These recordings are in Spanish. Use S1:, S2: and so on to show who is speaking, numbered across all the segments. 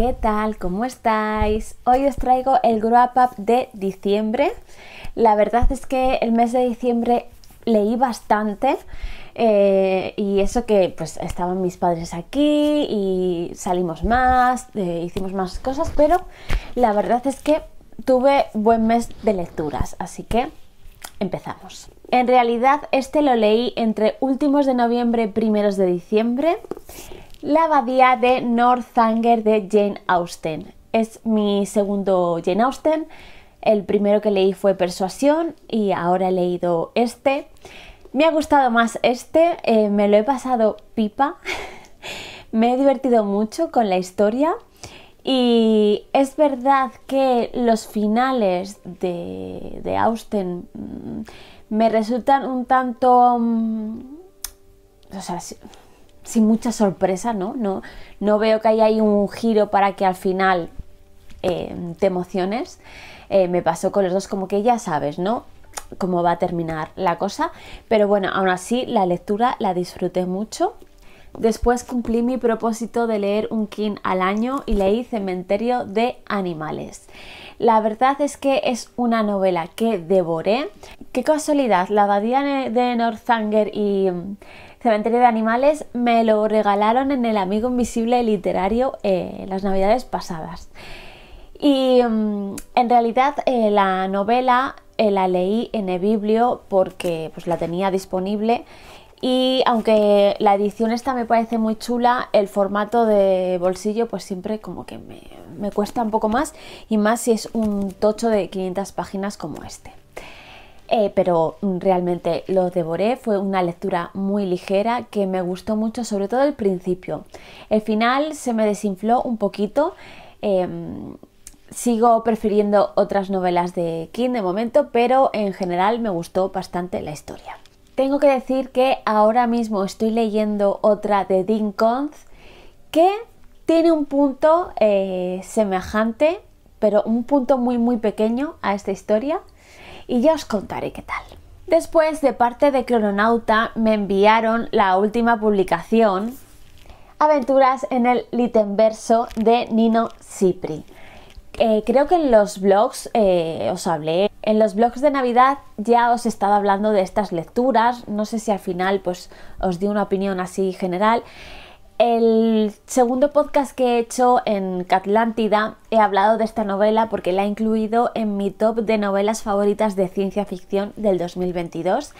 S1: ¿Qué tal? ¿Cómo estáis? Hoy os traigo el Grow Up de diciembre. La verdad es que el mes de diciembre leí bastante eh, y eso que pues estaban mis padres aquí y salimos más, eh, hicimos más cosas, pero la verdad es que tuve buen mes de lecturas, así que empezamos. En realidad este lo leí entre últimos de noviembre, primeros de diciembre. La abadía de Northanger de Jane Austen. Es mi segundo Jane Austen. El primero que leí fue Persuasión y ahora he leído este. Me ha gustado más este, eh, me lo he pasado pipa, me he divertido mucho con la historia y es verdad que los finales de, de Austen mm, me resultan un tanto... Mm, o sea, sin mucha sorpresa, ¿no? No, no veo que haya ahí un giro para que al final eh, te emociones. Eh, me pasó con los dos como que ya sabes, ¿no? Cómo va a terminar la cosa. Pero bueno, aún así la lectura la disfruté mucho. Después cumplí mi propósito de leer un king al año y leí Cementerio de Animales. La verdad es que es una novela que devoré. Qué casualidad, la abadía de Northanger y Cementerio de Animales me lo regalaron en el Amigo Invisible Literario eh, las navidades pasadas. Y mm, en realidad eh, la novela eh, la leí en eBiblio porque pues, la tenía disponible y aunque la edición esta me parece muy chula, el formato de bolsillo pues siempre como que me, me cuesta un poco más y más si es un tocho de 500 páginas como este. Eh, pero mm, realmente lo devoré. Fue una lectura muy ligera que me gustó mucho, sobre todo el principio. El final se me desinfló un poquito. Em, sigo prefiriendo otras novelas de King de momento, pero en general me gustó bastante la historia. Tengo que decir que ahora mismo estoy leyendo otra de Dean Conz que tiene un punto eh, semejante, pero un punto muy muy pequeño a esta historia y ya os contaré qué tal. Después, de parte de Crononauta, me enviaron la última publicación, Aventuras en el litenverso de Nino Cipri. Eh, creo que en los blogs eh, os hablé. En los blogs de Navidad ya os he estado hablando de estas lecturas. No sé si al final pues os di una opinión así general. El segundo podcast que he hecho en Catlántida he hablado de esta novela porque la he incluido en mi top de novelas favoritas de ciencia ficción del 2022.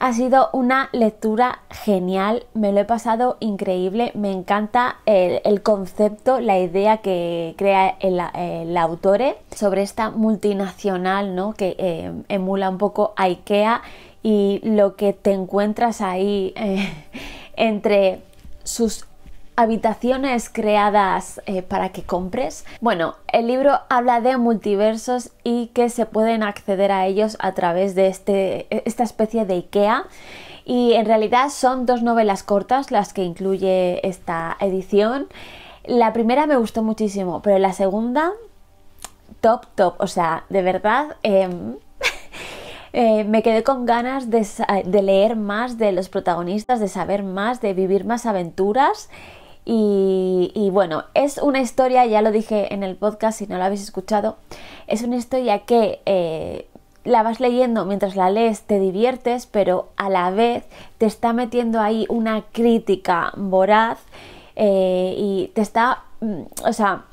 S1: Ha sido una lectura genial, me lo he pasado increíble, me encanta el, concepto, la idea que crea el, el autore sobre esta multinacional ¿no? que eh, emula un poco a IKEA y lo que te encuentras ahí eh, entre sus habitaciones creadas eh, para que compres. Bueno, el libro habla de multiversos y que se pueden acceder a ellos a través de este, esta especie de IKEA. Y en realidad son dos novelas cortas las que incluye esta edición. La primera me gustó muchísimo, pero la segunda, top, top. O sea, de verdad... Em, eh, me quedé con ganas de, leer más de los protagonistas, de saber más, de vivir más aventuras y, bueno, es una historia, ya lo dije en el podcast si no lo habéis escuchado, es una historia que eh, la vas leyendo mientras la lees, te diviertes, pero a la vez te está metiendo ahí una crítica voraz eh, y te está, mm, o sea,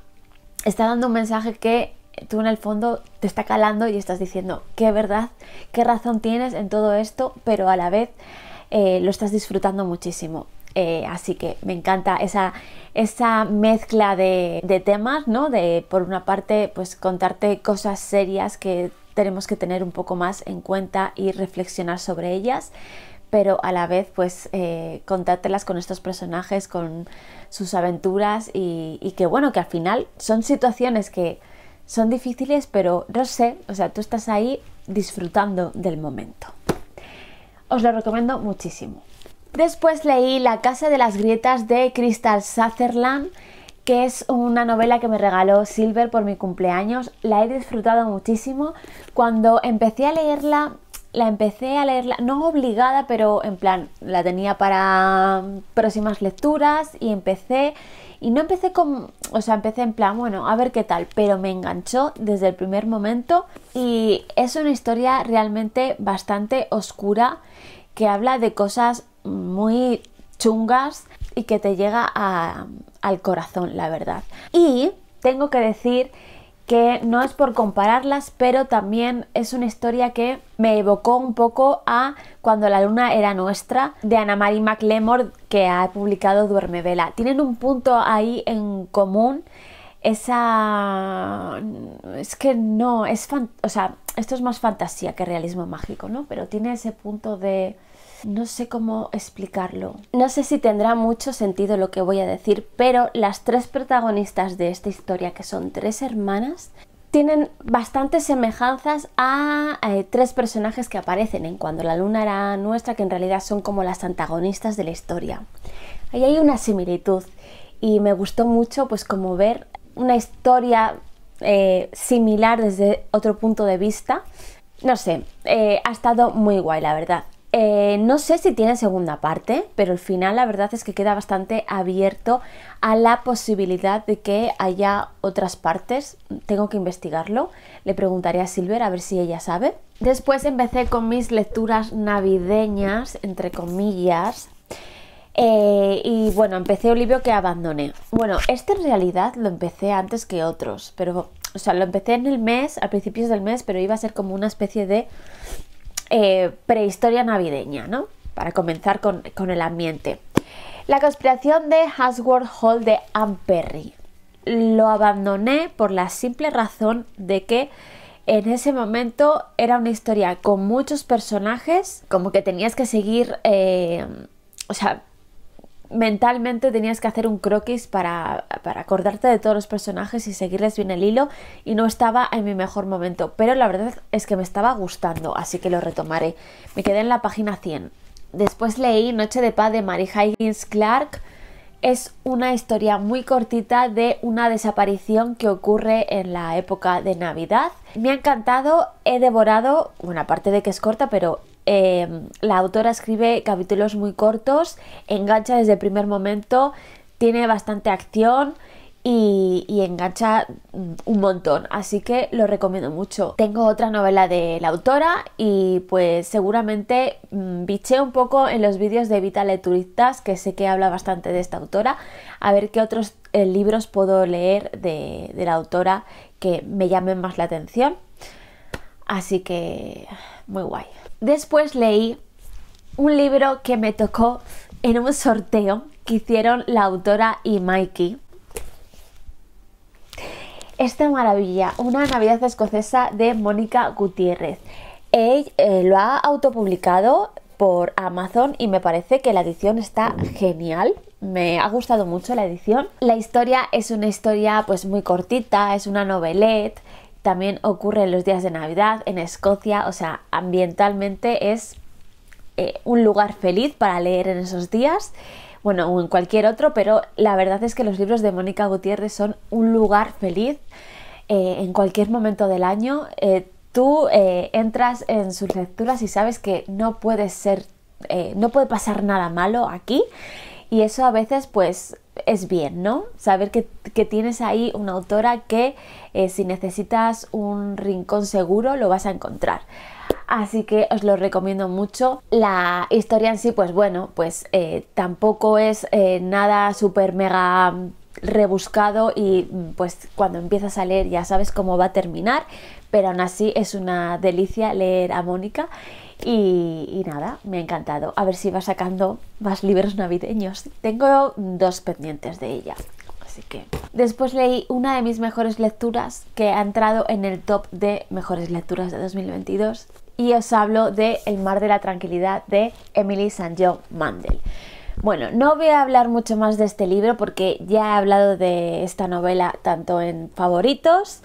S1: está dando un mensaje que tú en el fondo te está calando y estás diciendo qué verdad, qué razón tienes en todo esto, pero a la vez eh, lo estás disfrutando muchísimo. Eh, así que me encanta esa, esa mezcla de, temas, ¿no? De, por una parte, pues contarte cosas serias que tenemos que tener un poco más en cuenta y reflexionar sobre ellas, pero a la vez, pues, eh, contártelas con estos personajes, con sus aventuras y, y que, bueno, que al final son situaciones que son difíciles, pero no sé, o sea, tú estás ahí disfrutando del momento. Os lo recomiendo muchísimo. Después leí La Casa de las Grietas de Crystal Sutherland, que es una novela que me regaló Silver por mi cumpleaños. La he disfrutado muchísimo. Cuando empecé a leerla, la empecé a leerla, no obligada, pero en plan, la tenía para próximas lecturas y empecé. Y no empecé con, o sea, empecé en plan, bueno, a ver qué tal, pero me enganchó desde el primer momento y es una historia realmente bastante oscura que habla de cosas muy chungas y que te llega al corazón, la verdad. Y tengo que decir que no es por compararlas, pero también es una historia que me evocó un poco a Cuando la luna era nuestra, de Ana Marie McLemore, que ha publicado Duerme Vela. Tienen un punto ahí en común esa... Mm, es que no, es... O sea, esto es más fantasía que realismo mágico, ¿no? Pero tiene ese punto de... No sé cómo explicarlo. No sé si tendrá mucho sentido lo que voy a decir, pero las tres protagonistas de esta historia, que son tres hermanas, tienen bastantes semejanzas a eh, tres personajes que aparecen en Cuando la luna era nuestra, que en realidad son como las antagonistas de la historia. Ahí hay una similitud y me gustó mucho pues como ver una historia eh, similar desde otro punto de vista. No sé, eh, ha estado muy guay, la verdad. Eh, no sé si tiene segunda parte, pero el final la verdad es que queda bastante abierto a la posibilidad de que haya otras partes. Tengo que investigarlo. Le preguntaré a Silver a ver si ella sabe. Después empecé con mis lecturas navideñas, entre comillas, eh, y bueno, empecé un libro que abandoné. Bueno, este en realidad lo empecé antes que otros, pero, o sea, lo empecé en el mes, a principios del mes, pero iba a ser como una especie de eh, prehistoria navideña, ¿no? Para comenzar con, el ambiente. La conspiración de Hasworth Hall de Anne Perry. Lo abandoné por la simple razón de que en ese momento era una historia con muchos personajes, como que tenías que seguir, eh, o sea, mentalmente tenías que hacer un croquis para, acordarte de todos los personajes y seguirles bien el hilo y no estaba en mi mejor momento, pero la verdad es que me estaba gustando, así que lo retomaré. Me quedé en la página 100. Después leí Noche de Paz de Mary Higgins Clark. Es una historia muy cortita de una desaparición que ocurre en la época de Navidad. Me ha encantado, he devorado, bueno, parte de que es corta, pero Em, la autora escribe capítulos muy cortos, engancha desde el primer momento, tiene bastante acción, y, engancha mm, un montón, así que lo recomiendo mucho. Tengo otra novela de la autora y pues seguramente mmm, un poco en los vídeos de Vitaleturistas, que sé que habla bastante de esta autora, a ver qué otros eh, libros puedo leer de la autora que me llamen más la atención. Así que muy guay. Después leí un libro que me tocó en un sorteo que hicieron la autora y Mikey. Esta maravilla, una Navidad escocesa de Mónica Gutiérrez. Ella eh, lo ha autopublicado por Amazon y me parece que la edición está genial. Me ha gustado mucho la edición. La historia es una historia pues muy cortita, es una novelette también ocurre en los días de Navidad, en Escocia, o sea, ambientalmente es eh, un lugar feliz para leer en esos días, bueno, o en cualquier otro, pero la verdad es que los libros de Mónica Gutiérrez son un lugar feliz eh, en cualquier momento del año. Eh, tú entras en sus lecturas y sabes que no puede ser, no puede pasar nada malo aquí y eso a veces pues es bien, ¿no? Saber que, tienes ahí una autora que eh, si necesitas un rincón seguro lo vas a encontrar. Así que os lo recomiendo mucho. La historia en sí, pues bueno, pues eh, tampoco es eh, nada súper mega mm, rebuscado y mm, pues cuando empiezas a leer ya sabes cómo va a terminar, pero aún así es una delicia leer a Mónica y, nada, me ha encantado. A ver si va sacando más libros navideños. Tengo dos pendientes de ella. Así que. Después leí una de mis mejores lecturas que ha entrado en el top de mejores lecturas de 2022. Y os hablo de El mar de la tranquilidad de Emily St. John Mandel. Bueno, no voy a hablar mucho más de este libro porque ya he hablado de esta novela tanto en favoritos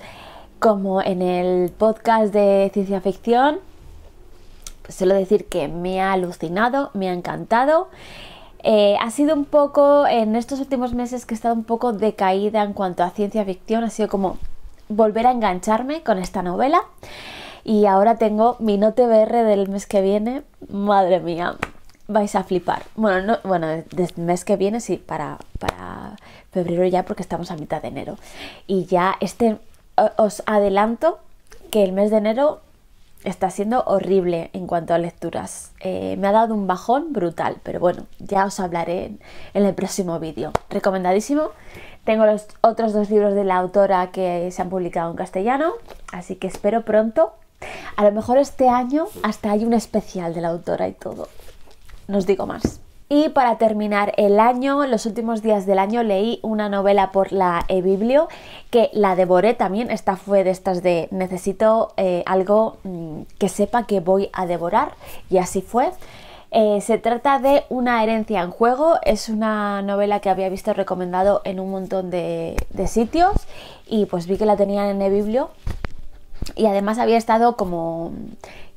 S1: como en el podcast de ciencia ficción suelo decir que me ha alucinado, me ha encantado. Eh, ha sido un poco, en estos últimos meses que he estado un poco decaída en cuanto a ciencia ficción, ha sido como volver a engancharme con esta novela. Y ahora tengo mi note BR del mes que viene. Madre mía, vais a flipar. Bueno, bueno, desde el mes que viene sí, para, para febrero ya, porque estamos a mitad de enero. Y ya este, os adelanto que el mes de enero está siendo horrible en cuanto a lecturas. Eh, me ha dado un bajón brutal, pero bueno, ya os hablaré en, en el próximo vídeo. Recomendadísimo. Tengo los otros dos libros de la autora que se han publicado en castellano, así que espero pronto. A lo mejor este año hasta hay un especial de la autora y todo. No os digo más. Y para terminar el año, los últimos días del año leí una novela por la eBiblio que la devoré también. Esta fue de estas de necesito eh, algo mm, que sepa que voy a devorar y así fue. Eh, se trata de Una herencia en juego, es una novela que había visto recomendado en un montón de, sitios y pues vi que la tenían en eBiblio y además había estado como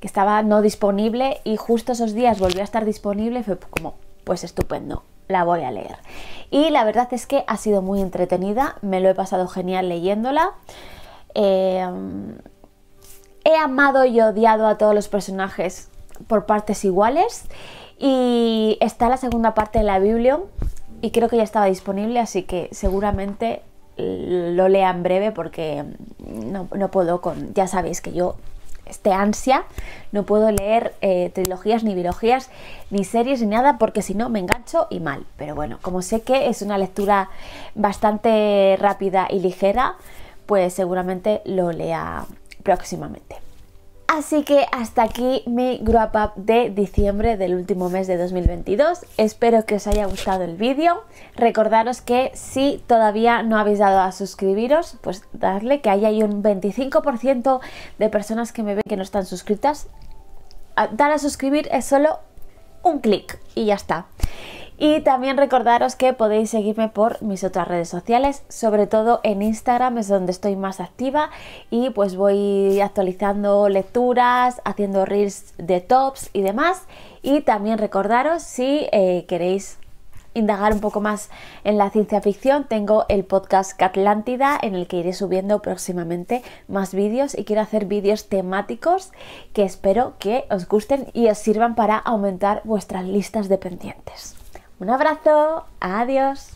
S1: que estaba no disponible y justo esos días volvió a estar disponible fue como pues estupendo, la voy a leer. Y la verdad es que ha sido muy entretenida, me lo he pasado genial leyéndola. Eh, he amado y odiado a todos los personajes por partes iguales. Y está la segunda parte de la biblia y creo que ya estaba disponible, así que seguramente lo lea en breve porque no, no puedo con... Ya sabéis que yo este ansia, no puedo leer eh, trilogías, ni biologías, ni series, ni nada, porque si no me engancho y mal. Pero bueno, como sé que es una lectura bastante rápida y ligera, pues seguramente lo lea próximamente. Así que hasta aquí mi Grow Up de diciembre del último mes de 2022. Espero que os haya gustado el vídeo. Recordaros que si todavía no habéis dado a suscribiros, pues darle que ahí hay un 25% de personas que me ven que no están suscritas. Dar a suscribir es solo un clic y ya está. Y también recordaros que podéis seguirme por mis otras redes sociales, sobre todo en Instagram es donde estoy más activa y pues voy actualizando lecturas, haciendo reels de tops y demás. Y también recordaros si eh, queréis indagar un poco más en la ciencia ficción, tengo el podcast Catlántida en el que iré subiendo próximamente más vídeos y quiero hacer vídeos temáticos que espero que os gusten y os sirvan para aumentar vuestras listas de pendientes. Un abrazo, adiós.